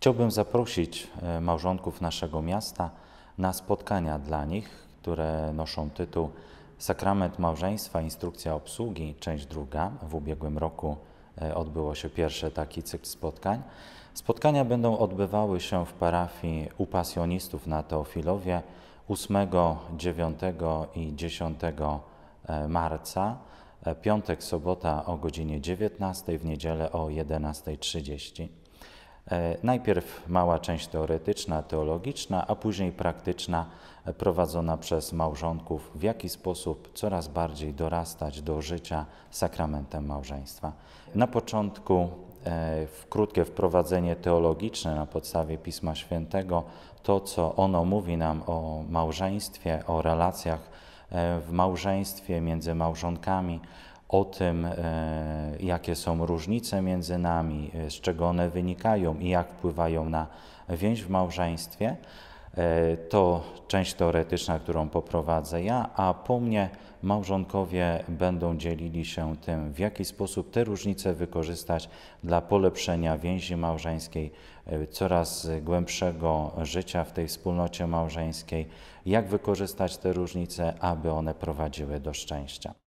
Chciałbym zaprosić e, małżonków naszego miasta na spotkania dla nich, które noszą tytuł Sakrament Małżeństwa, Instrukcja Obsługi, część druga. W ubiegłym roku e, odbyło się pierwszy taki cykl spotkań. Spotkania będą odbywały się w parafii u pasjonistów na Teofilowie 8, 9 i 10 e, marca, piątek, sobota o godzinie 19, w niedzielę o 11.30. E, najpierw mała część teoretyczna, teologiczna, a później praktyczna, e, prowadzona przez małżonków, w jaki sposób coraz bardziej dorastać do życia sakramentem małżeństwa. Na początku e, w krótkie wprowadzenie teologiczne na podstawie Pisma Świętego, to co ono mówi nam o małżeństwie, o relacjach w małżeństwie między małżonkami, o tym, e, jakie są różnice między nami, e, z czego one wynikają i jak wpływają na więź w małżeństwie. E, to część teoretyczna, którą poprowadzę ja, a po mnie małżonkowie będą dzielili się tym, w jaki sposób te różnice wykorzystać dla polepszenia więzi małżeńskiej, coraz głębszego życia w tej wspólnocie małżeńskiej, jak wykorzystać te różnice, aby one prowadziły do szczęścia.